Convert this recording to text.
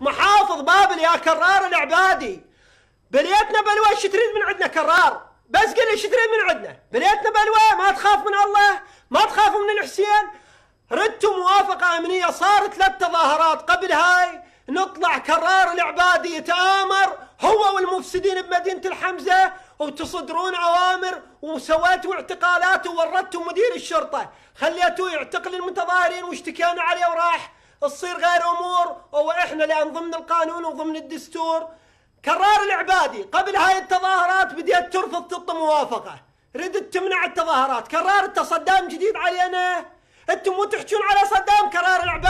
محافظ بابل يا كرار العبادي بليتنا بلوى ايش تريد من عندنا كرار بس قل ايش تريد من عندنا بليتنا بلوى ما تخاف من الله ما تخاف من الحسين ردتوا موافقة أمنية صارت ثلاث تظاهرات قبل هاي نطلع كرار العبادي يتآمر هو والمفسدين بمدينة الحمزة وتصدرون أوامر وسويتوا اعتقالات وورطتوا مدير الشرطة خليتوه يعتقل المتظاهرين واشتكينا عليه وراح تصير غير امور واحنا لان ضمن القانون وضمن الدستور كرار العبادي قبل هاي التظاهرات بديت ترفض تط موافقه ردت تمنع التظاهرات كرار التصدام جديد علينا انتم مو تحجون على صدام كرار العبادي